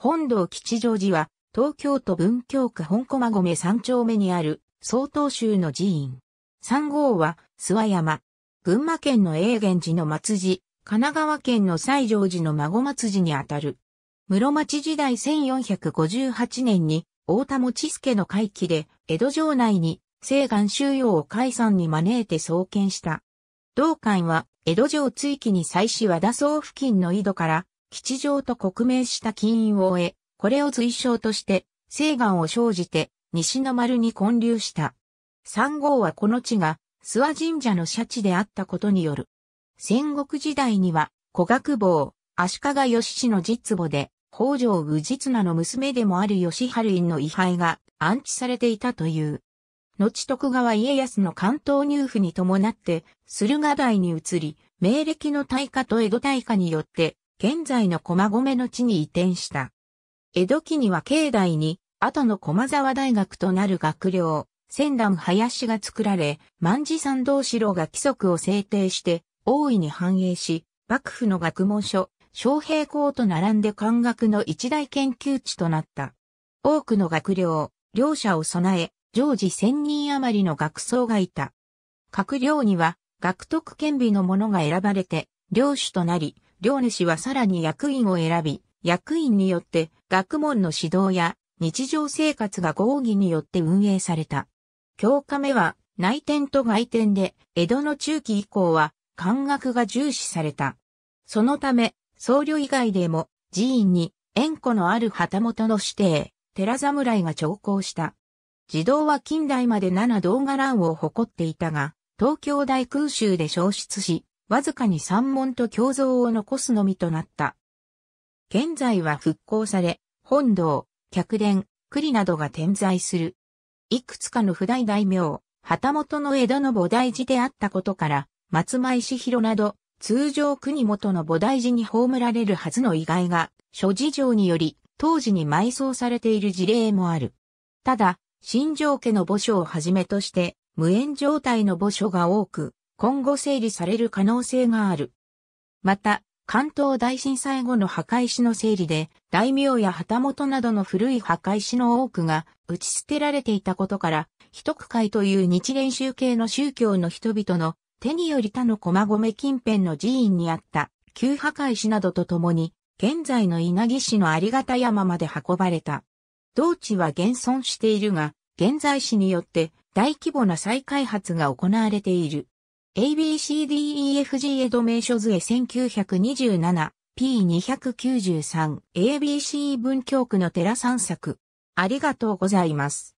本堂吉祥寺は、東京都文京区本駒込三丁目にある、曹洞宗の寺院。三号は、諏訪山。群馬県の永源寺の松寺、神奈川県の西条寺の孫松寺にあたる。室町時代1458年に、大田持助の会期で、江戸城内に、西岸収容を解散に招いて創建した。道館は、江戸城追記に際し和田荘付近の井戸から、吉祥と刻名した金印を終え、これを随称として、西岸を生じて、西の丸に建立した。三号はこの地が、諏訪神社の社地であったことによる。戦国時代には、古学坊、足利義氏の実母で、北条実綱の娘でもある義春院の位牌が安置されていたという。後徳川家康の関東入府に伴って、駿河台に移り、明暦の大化と江戸大化によって、現在の駒込の地に移転した。江戸期には境内に、後の駒沢大学となる学寮、仙段林が作られ、万事三道四郎が規則を制定して、大いに繁栄し、幕府の学問所、昌平校と並んで漢学の一大研究地となった。多くの学寮、両者を備え、常時千人余りの学僧がいた。各寮には、学徳兼備の者が選ばれて、領主となり、両主はさらに役員を選び、役員によって学問の指導や日常生活が合議によって運営された。教科目は内転と外転で、江戸の中期以降は漢学が重視された。そのため、僧侶以外でも寺院に縁故のある旗本の指定、寺侍が調校した。児童は近代まで7動画欄を誇っていたが、東京大空襲で消失し、わずかに山門と胸像を残すのみとなった。現在は復興され、本堂、客殿、栗などが点在する。いくつかの不代大名、旗本の江戸の菩提寺であったことから、松前石広など、通常国元の菩提寺に葬られるはずの意外が、諸事情により、当時に埋葬されている事例もある。ただ、新城家の墓所をはじめとして、無縁状態の墓所が多く、今後整理される可能性がある。また、関東大震災後の墓石の整理で、大名や旗本などの古い墓石の多くが打ち捨てられていたことから、一区会という日蓮宗系の宗教の人々の手により他の駒込近辺の寺院にあった旧墓石などとともに、現在の稲城市の有方山まで運ばれた。同地は現存しているが、現在市によって大規模な再開発が行われている。ABCDEFG エド名所図へ 1927P293ABC 文京区の寺散策。ありがとうございます。